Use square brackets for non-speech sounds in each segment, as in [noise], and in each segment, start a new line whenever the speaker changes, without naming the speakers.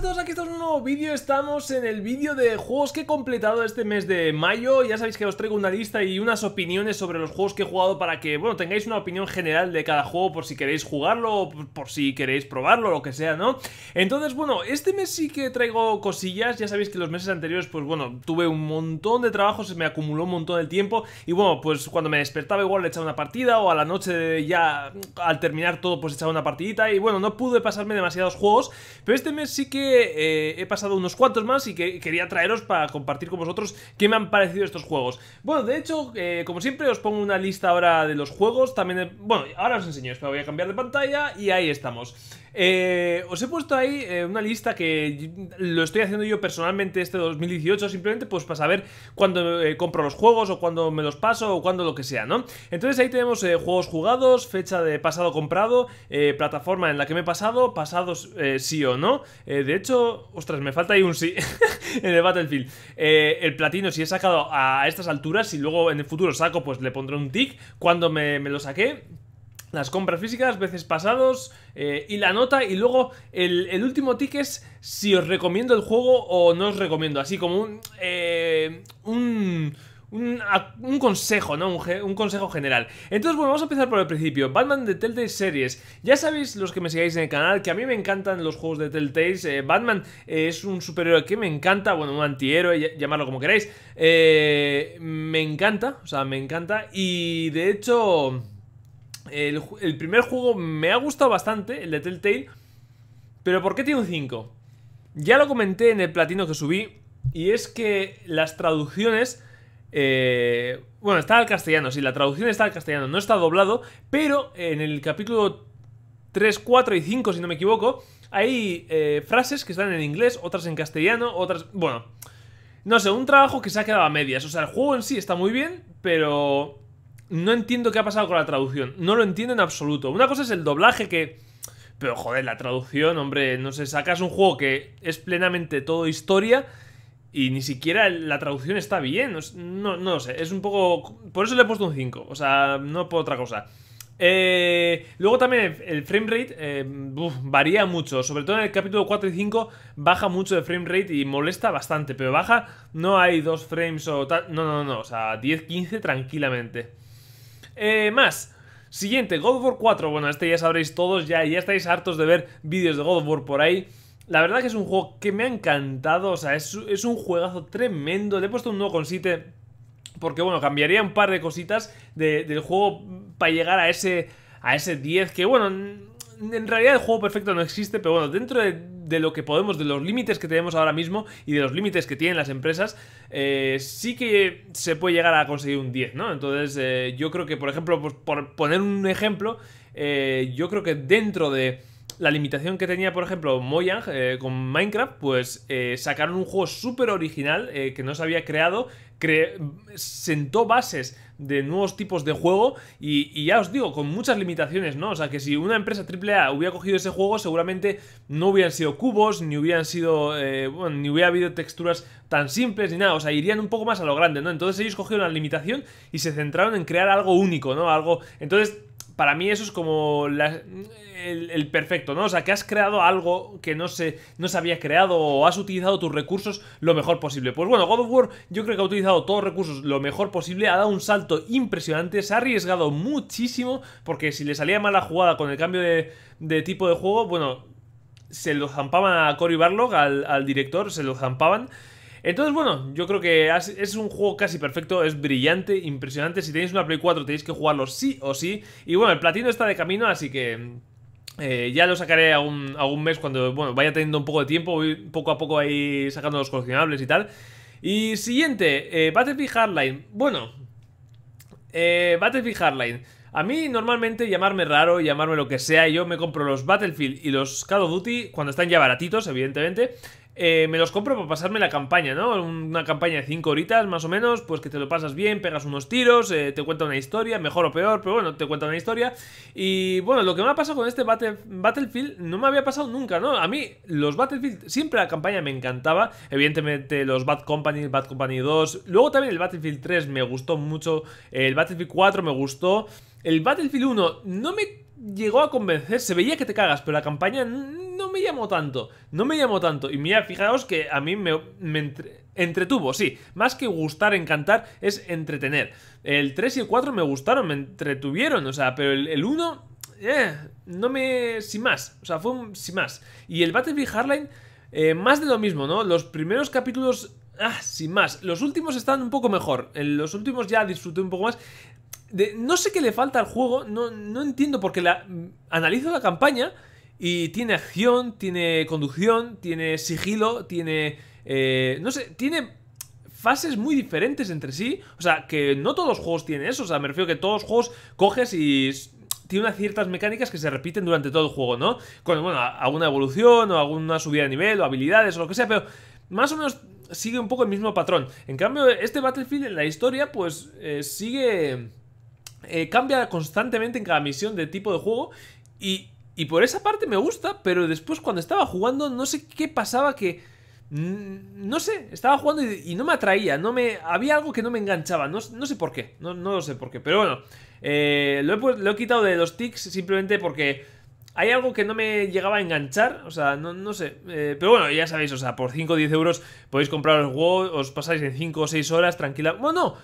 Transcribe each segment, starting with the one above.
a todos, aquí estamos en un nuevo vídeo, estamos en el vídeo de juegos que he completado este mes de mayo Ya sabéis que os traigo una lista y unas opiniones sobre los juegos que he jugado para que, bueno, tengáis una opinión general de cada juego por si queréis jugarlo o por si queréis probarlo, o lo que sea, ¿no? Entonces, bueno, este mes sí que traigo cosillas, ya sabéis que los meses anteriores, pues bueno, tuve un montón de trabajo, se me acumuló un montón de tiempo Y bueno, pues cuando me despertaba igual le echaba una partida o a la noche ya al terminar todo pues echaba una partidita Y bueno, no pude pasarme demasiados juegos, pero este mes sí que eh, he pasado unos cuantos más y que quería traeros para compartir con vosotros qué me han parecido estos juegos. Bueno, de hecho, eh, como siempre, os pongo una lista ahora de los juegos. También, eh, bueno, ahora os enseño esto. Voy a cambiar de pantalla y ahí estamos. Eh, os he puesto ahí eh, una lista que lo estoy haciendo yo personalmente este 2018, simplemente pues para saber cuándo eh, compro los juegos o cuándo me los paso o cuándo lo que sea, ¿no? Entonces ahí tenemos juegos jugados, fecha de pasado comprado, plataforma en la que me he pasado, pasados sí o no. de hecho, ostras, me falta ahí un sí [laughs] en el Battlefield. el platino, si he sacado a estas alturas, si luego en el futuro saco, pues le pondré un tick cuando me, me lo saqué las compras físicas, veces pasados eh, y la nota y luego el, último tick es si os recomiendo el juego o no os recomiendo, así como un, eh, un un, consejo, ¿no? Un, consejo general. Entonces, bueno, vamos a empezar por el principio. Batman de Telltale Series. Ya sabéis, los que me sigáis en el canal, que a mí me encantan los juegos de Telltale. Eh, Batman es un superhéroe que me encanta, bueno, un antihéroe, llamarlo como queráis. me encanta, o sea, me encanta. Y de hecho... El, primer juego me ha gustado bastante, el de Telltale. Pero ¿por qué tiene un 5? Ya lo comenté en el platino que subí. Y es que las traducciones... Eh, bueno, está al castellano, sí, la traducción está al castellano, no está doblado, pero en el capítulo 3, 4 y 5, si no me equivoco, hay eh, frases que están en inglés, otras en castellano, otras... Bueno, no sé, un trabajo que se ha quedado a medias. O sea, el juego en sí está muy bien, pero no entiendo qué ha pasado con la traducción. No lo entiendo en absoluto. Una cosa es el doblaje que... Pero joder, la traducción, hombre, no sé, sacas un juego que es plenamente todo historia y ni siquiera la traducción está bien. No, no lo sé, es un poco... Por eso le he puesto un 5, o sea, no por otra cosa. Eh, luego también el frame rate eh, varía mucho, sobre todo en el capítulo 4 y 5 baja mucho de frame rate y molesta bastante, pero baja, no hay dos frames o tal, no, no, no, o sea, 10-15 tranquilamente. Eh, más. Siguiente, God of War 4. Bueno, este ya sabréis todos, ya, ya estáis hartos de ver vídeos de God of War por ahí. La verdad que es un juego que me ha encantado, o sea, es, es un juegazo tremendo. Le he puesto un consite porque, bueno, cambiaría un par de cositas del juego para llegar a ese, a ese 10 que, bueno, en realidad el juego perfecto no existe, pero bueno, dentro de, lo que podemos, de los límites que tenemos ahora mismo y de los límites que tienen las empresas, eh, sí que se puede llegar a conseguir un 10, ¿no? Entonces eh, yo creo que, por ejemplo, pues, por poner un ejemplo, eh, yo creo que dentro de la limitación que tenía, por ejemplo, Mojang con Minecraft, pues sacaron un juego súper original que no se había creado sentó bases de nuevos tipos de juego y, ya os digo, con muchas limitaciones, ¿no? O sea, que si una empresa AAA hubiera cogido ese juego, seguramente no hubieran sido cubos, ni hubieran sido, eh, bueno, ni hubiera habido texturas tan simples ni nada, o sea, irían un poco más a lo grande, ¿no? Entonces ellos cogieron la limitación y se centraron en crear algo único, ¿no? Algo... Entonces para mí eso es como el, perfecto, ¿no? O sea, que has creado algo que no se, no había creado o has utilizado tus recursos lo mejor posible. Pues bueno, God of War yo creo que ha utilizado todos los recursos lo mejor posible, ha dado un salto impresionante, se ha arriesgado muchísimo, porque si le salía mala jugada con el cambio de, tipo de juego, bueno, se lo zampaban a Cory Barlog, al director, se lo zampaban. Entonces, bueno, yo creo que es un juego casi perfecto, es brillante, impresionante. Si tenéis una Play 4 tenéis que jugarlo sí o sí. Y bueno, el platino está de camino, así que... Eh, ya lo sacaré algún, mes cuando bueno, vaya teniendo un poco de tiempo, voy poco a poco ahí sacando los coleccionables y tal. Y siguiente, eh, Battlefield Hardline. Bueno, eh, Battlefield Hardline. A mí normalmente llamarme raro, llamarme lo que sea, yo me compro los Battlefield y los Call of Duty cuando están ya baratitos, evidentemente, eh, me los compro para pasarme la campaña, ¿no? Una campaña de 5 horitas más o menos, pues que te lo pasas bien, pegas unos tiros, eh, te cuenta una historia, mejor o peor, pero bueno, te cuenta una historia. Y bueno, lo que me ha pasado con este Battlefield no me había pasado nunca, ¿no? A mí los Battlefield, siempre la campaña me encantaba, evidentemente los Bad Company, Bad Company 2, luego también el Battlefield 3 me gustó mucho, el Battlefield 4 me gustó, el Battlefield 1 no me llegó a convencer, se veía que te cagas, pero la campaña no me llamó tanto, no me llamó tanto. Y mira, fijaos que a mí me, entretuvo, sí. Más que gustar, encantar, es entretener. El 3 y el 4 me gustaron, me entretuvieron, o sea, pero el, 1, eh, no me... sin más, o sea, fue un, sin más. Y el Battlefield Hardline, eh, más de lo mismo, ¿no? Los primeros capítulos... Ah, sin más. Los últimos están un poco mejor. En los últimos ya disfruté un poco más. De, no sé qué le falta al juego, no, no entiendo, porque la, analizo la campaña y tiene acción, tiene conducción, tiene sigilo, tiene... Eh, no sé, tiene fases muy diferentes entre sí. O sea, que no todos los juegos tienen eso. O sea, me refiero que todos los juegos coges y tiene unas ciertas mecánicas que se repiten durante todo el juego, ¿no? Con, bueno, alguna evolución o alguna subida de nivel o habilidades o lo que sea, pero más o menos sigue un poco el mismo patrón. En cambio, este Battlefield en la historia, pues eh, sigue... Eh, cambia constantemente en cada misión de tipo de juego y y por esa parte me gusta, pero después cuando estaba jugando no sé qué pasaba que... No sé, estaba jugando y, no me atraía, no me, había algo que no me enganchaba, no, sé por qué, no, no, lo sé por qué, pero bueno, eh, lo, he, quitado de los tics simplemente porque hay algo que no me llegaba a enganchar, o sea, no, no sé, eh, pero bueno, ya sabéis, o sea, por 5 o 10 euros podéis comprar el juego, os pasáis en 5 o 6 horas tranquila, bueno, no,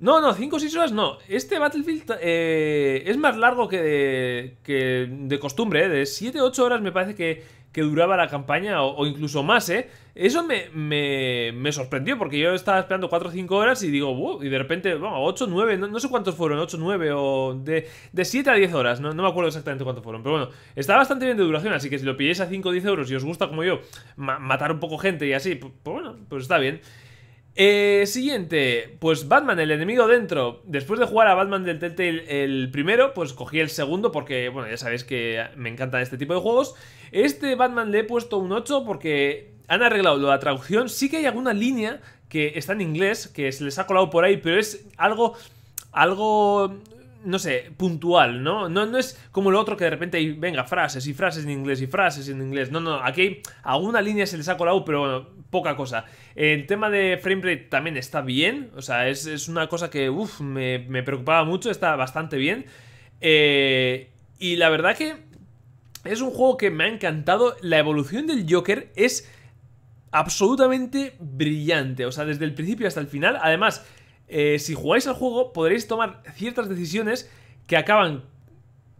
no, no, 5 o 6 horas no. Este Battlefield eh, es más largo que de, costumbre, ¿eh? de 7 o 8 horas me parece que, duraba la campaña o, incluso más, ¿eh? Eso me, sorprendió porque yo estaba esperando 4 o 5 horas y digo, wow, y de repente, bueno, 8 9, no, sé cuántos fueron, 8 9 o de, de 7 a 10 horas, no, no me acuerdo exactamente cuántos fueron, pero bueno, está bastante bien de duración, así que si lo pilláis a 5 o 10 euros y os gusta como yo matar un poco gente y así, pues bueno, pues está bien. Eh, siguiente, pues Batman, el enemigo dentro. Después de jugar a Batman del Telltale el primero, pues cogí el segundo porque, bueno, ya sabéis que me encanta este tipo de juegos. Este Batman le he puesto un 8 porque han arreglado la traducción. Sí que hay alguna línea que está en inglés, que se les ha colado por ahí, pero es algo... Algo no sé, puntual, ¿no? ¿no? No es como lo otro que de repente hay, venga, frases y frases en inglés y frases en inglés. No, no, aquí alguna línea se le ha la U, pero bueno, poca cosa. El tema de framerate también está bien, o sea, es, una cosa que, uff, me, me, preocupaba mucho, está bastante bien. Eh, y la verdad que es un juego que me ha encantado. La evolución del Joker es absolutamente brillante, o sea, desde el principio hasta el final. Además, eh, si jugáis al juego podréis tomar ciertas decisiones que acaban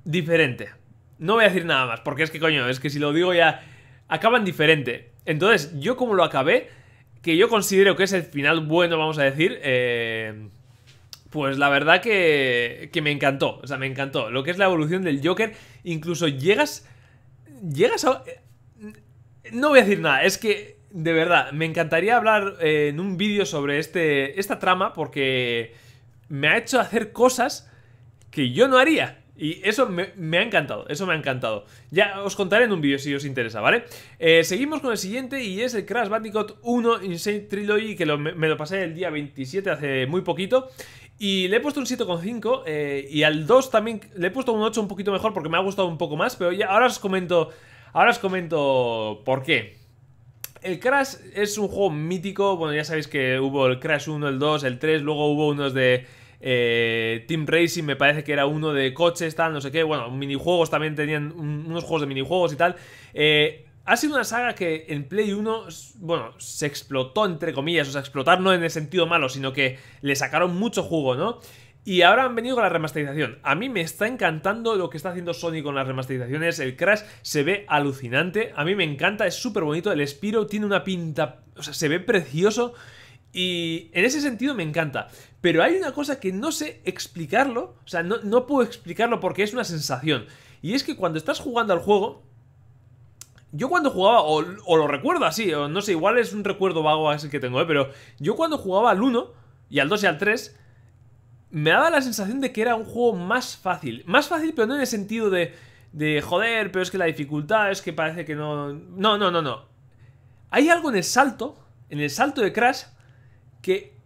diferente. No voy a decir nada más, porque es que coño, es que si lo digo ya acaban diferente. Entonces, yo como lo acabé, que yo considero que es el final bueno, vamos a decir, eh, pues la verdad que, que me encantó, o sea, me encantó. Lo que es la evolución del Joker, incluso llegas, llegas a... Eh, no voy a decir nada, es que de verdad, me encantaría hablar eh, en un vídeo sobre este, esta trama porque me ha hecho hacer cosas que yo no haría. Y eso me, ha encantado, eso me ha encantado. Ya os contaré en un vídeo si os interesa, ¿vale? Eh, seguimos con el siguiente y es el Crash Bandicoot 1 Insane Trilogy que me, lo pasé el día 27 hace muy poquito. Y le he puesto un 7,5 eh, y al 2 también le he puesto un 8 un poquito mejor porque me ha gustado un poco más, pero ya ahora os comento, ahora os comento por qué. El Crash es un juego mítico. Bueno, ya sabéis que hubo el Crash 1, el 2, el 3. Luego hubo unos de eh, Team Racing, me parece que era uno de coches, tal, no sé qué. Bueno, minijuegos también tenían unos juegos de minijuegos y tal. Eh, ha sido una saga que en Play 1, bueno, se explotó entre comillas. O sea, explotar no en el sentido malo, sino que le sacaron mucho jugo, ¿no? Y ahora han venido con la remasterización. A mí me está encantando lo que está haciendo Sony con las remasterizaciones. El Crash se ve alucinante. A mí me encanta, es súper bonito. El Spiro tiene una pinta... O sea, se ve precioso. Y en ese sentido me encanta. Pero hay una cosa que no sé explicarlo. O sea, no, puedo explicarlo porque es una sensación. Y es que cuando estás jugando al juego, yo cuando jugaba, o, lo recuerdo así, o no sé, igual es un recuerdo vago ese que tengo, ¿eh? pero yo cuando jugaba al 1 y al 2 y al 3, me daba la sensación de que era un juego más fácil. Más fácil, pero no en el sentido de, de joder, pero es que la dificultad es que parece que no... No, no, no, no. Hay algo en el salto, en el salto de Crash, que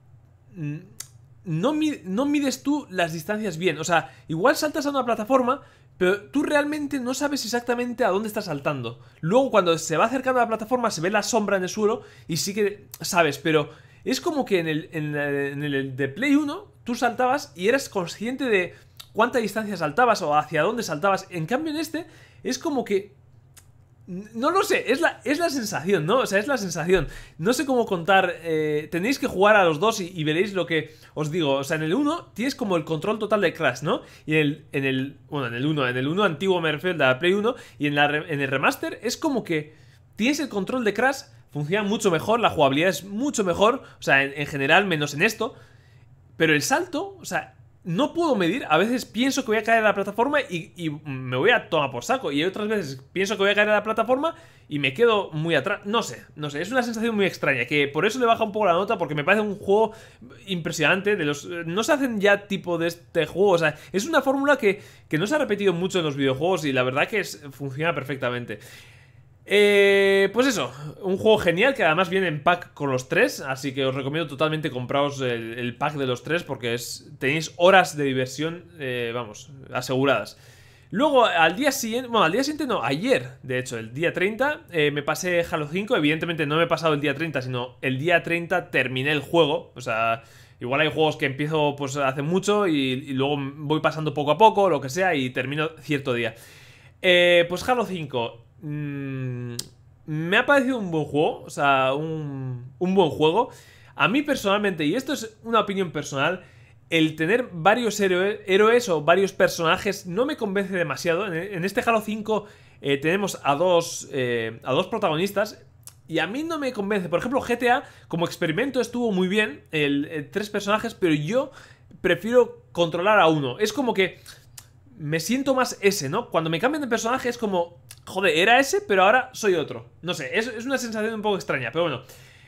no, mides tú las distancias bien. O sea, igual saltas a una plataforma, pero tú realmente no sabes exactamente a dónde estás saltando. Luego cuando se va acercando a la plataforma se ve la sombra en el suelo y sí que sabes, pero es como que en el, en el, en el de Play 1 tú saltabas y eras consciente de cuánta distancia saltabas o hacia dónde saltabas. En cambio, en este es como que... No lo sé, es la, es la sensación, ¿no? O sea, es la sensación. No sé cómo contar. Eh, tenéis que jugar a los dos y, veréis lo que os digo. O sea, en el 1 tienes como el control total de Crash, ¿no? Y en el. En el bueno, en el 1, en el 1 antiguo me refiero, la Play 1. Y en, la, en el remaster es como que tienes el control de Crash, funciona mucho mejor, la jugabilidad es mucho mejor. O sea, en general, menos en esto. Pero el salto, o sea, no puedo medir. A veces pienso que voy a caer a la plataforma y, me voy a tomar por saco. Y otras veces pienso que voy a caer a la plataforma y me quedo muy atrás. No sé, no sé. Es una sensación muy extraña. Que por eso le baja un poco la nota. Porque me parece un juego impresionante. De los, eh, no se hacen ya tipo de este juego. O sea, es una fórmula que, no se ha repetido mucho en los videojuegos. Y la verdad que funciona perfectamente. Eh, pues eso, un juego genial que además viene en pack con los tres, así que os recomiendo totalmente compraros el, pack de los tres porque es, tenéis horas de diversión, eh, vamos, aseguradas. Luego, al día siguiente, bueno, al día siguiente no, ayer, de hecho, el día 30, eh, me pasé Halo 5, evidentemente no me he pasado el día 30, sino el día 30 terminé el juego, o sea, igual hay juegos que empiezo pues hace mucho y, y luego voy pasando poco a poco, lo que sea, y termino cierto día. pues Halo 5, Mm, me ha parecido un buen juego, o sea, un, buen juego. A mí personalmente, y esto es una opinión personal, el tener varios héroes o varios personajes no me convence demasiado. En este Halo 5 eh, tenemos a dos, eh, a dos protagonistas y a mí no me convence. Por ejemplo, GTA como experimento estuvo muy bien, eh, tres personajes, pero yo prefiero controlar a uno. Es como que me siento más ese, ¿no? Cuando me cambian de personaje es como, joder, era ese, pero ahora soy otro. No sé, es, es una sensación un poco extraña, pero bueno.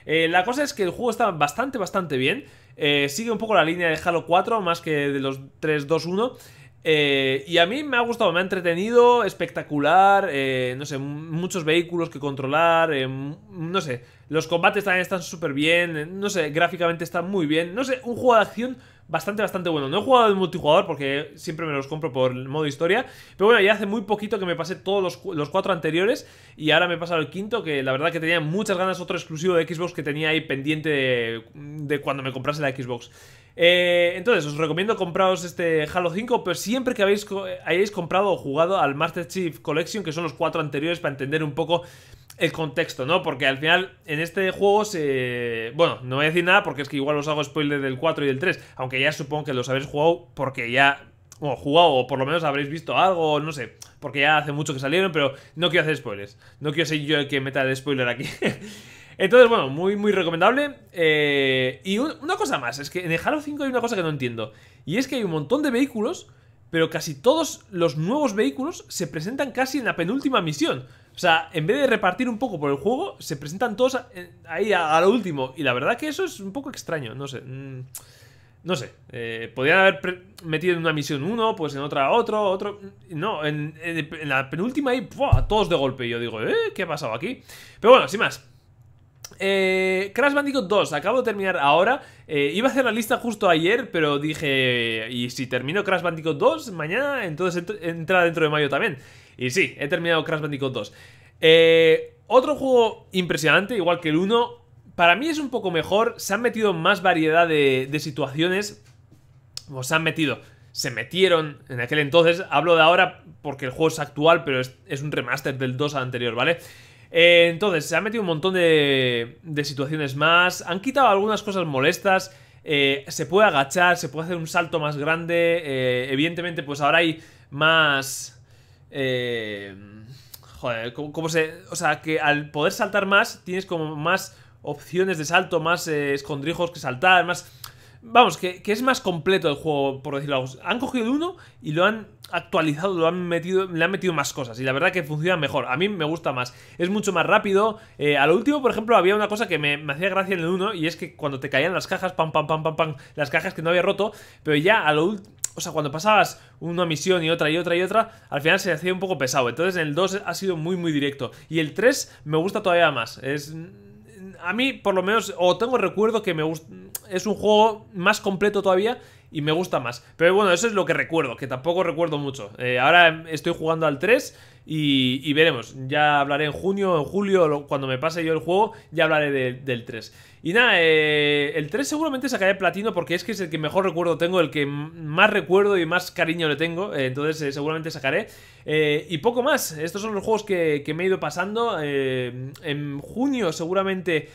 Eh, la cosa es que el juego está bastante, bastante bien. Eh, sigue un poco la línea de Halo 4, más que de los 3-2-1. Eh, y a mí me ha gustado, me ha entretenido, espectacular, no sé, muchos vehículos que controlar, no sé, los combates también están súper bien, no sé, gráficamente están muy bien, no sé, un juego de acción bastante, bastante bueno. No he jugado el multijugador porque siempre me los compro por el modo historia. Pero bueno, ya hace muy poquito que me pasé todos los, cuatro anteriores y ahora me he pasado el quinto, que la verdad que tenía muchas ganas otro exclusivo de Xbox que tenía ahí pendiente de, cuando me comprase la Xbox. Eh, entonces, os recomiendo compraros este Halo 5, pero siempre que habéis, hayáis comprado o jugado al Master Chief Collection, que son los cuatro anteriores, para entender un poco el contexto, ¿no? Porque al final en este juego se... Bueno, no voy a decir nada porque es que igual os hago spoiler del 4 y del 3, aunque ya supongo que los habéis jugado porque ya... Bueno, jugado o por lo menos habréis visto algo, no sé, porque ya hace mucho que salieron, pero no quiero hacer spoilers. No quiero ser yo el que meta el spoiler aquí. [laughs] Entonces, bueno, muy, muy recomendable. Eh, y una cosa más, es que en el Halo 5 hay una cosa que no entiendo. Y es que hay un montón de vehículos, pero casi todos los nuevos vehículos se presentan casi en la penúltima misión. O sea, en vez de repartir un poco por el juego, se presentan todos eh, ahí a, lo último. Y la verdad que eso es un poco extraño, no sé. Mm, no sé, eh, podrían haber metido en una misión uno, pues en otra otro, otro... Mm, no, en, la penúltima ahí, A todos de golpe. Y yo digo, ¿eh? ¿Qué ha pasado aquí? Pero bueno, sin más. Eh, Crash Bandicoot 2, acabo de terminar ahora. Eh, iba a hacer la lista justo ayer, pero dije, ¿y si termino Crash Bandicoot 2 mañana? Entonces entra dentro de mayo también. Y sí, he terminado Crash Bandicoot 2. Eh, otro juego impresionante, igual que el 1. Para mí es un poco mejor, se han metido más variedad de, situaciones. O se han metido, se metieron en aquel entonces. Hablo de ahora porque el juego es actual, pero es, es un remaster del 2 anterior, ¿vale? Eh, entonces, se han metido un montón de, situaciones más. Han quitado algunas cosas molestas. Eh, se puede agachar, se puede hacer un salto más grande. Eh, evidentemente, pues ahora hay más. Eh, joder, como se.? O sea, que al poder saltar más, tienes como más opciones de salto, más escondrijos que saltar, más. Vamos, que, es más completo el juego, por decirlo Han cogido el uno y lo han actualizado, lo han metido, le han metido más cosas. Y la verdad que funciona mejor. A mí me gusta más. Es mucho más rápido. Eh, a lo último, por ejemplo, había una cosa que me, hacía gracia en el 1 y es que cuando te caían las cajas, pam, pam, pam, pam, pam, las cajas que no había roto, pero ya a lo último... O sea, cuando pasabas una misión y otra y otra y otra, al final se hacía un poco pesado. Entonces en el 2 ha sido muy, muy directo. Y el 3 me gusta todavía más. Es, a mí, por lo menos, o tengo recuerdo que me Es un juego más completo todavía y me gusta más. Pero bueno, eso es lo que recuerdo, que tampoco recuerdo mucho. Eh, ahora estoy jugando al 3 y, veremos. Ya hablaré en junio, en julio, cuando me pase yo el juego, ya hablaré del 3. Y nada, eh, el 3 seguramente sacaré platino porque es que es el que mejor recuerdo tengo, el que más recuerdo y más cariño le tengo. Eh, entonces eh, seguramente sacaré. y poco más. Estos son los juegos que, que me he ido pasando. en junio seguramente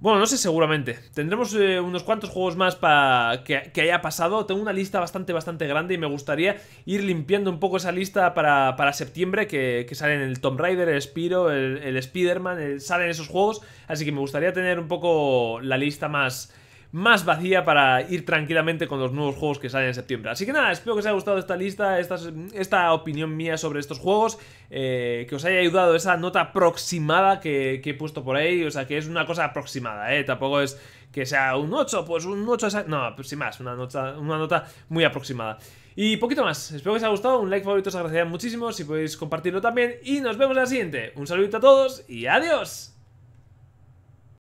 bueno, no sé, seguramente. Tendremos eh, unos cuantos juegos más para que, haya pasado. Tengo una lista bastante, bastante grande y me gustaría ir limpiando un poco esa lista para, para septiembre, que, que, salen el Tomb Raider, el Spiro, el, el Spider-Man, eh, salen esos juegos. Así que me gustaría tener un poco la lista más, más vacía para ir tranquilamente con los nuevos juegos que salen en septiembre. Así que nada, espero que os haya gustado esta lista, esta, opinión mía sobre estos juegos, eh, que os haya ayudado esa nota aproximada que, he puesto por ahí, o sea que es una cosa aproximada, ¿eh? tampoco es que sea un 8, pues un 8 No, pues sin más, una nota, una nota muy aproximada. Y poquito más, espero que os haya gustado, un like favorito os agradecería muchísimo, si podéis compartirlo también, y nos vemos en la siguiente. Un saludito a todos y adiós.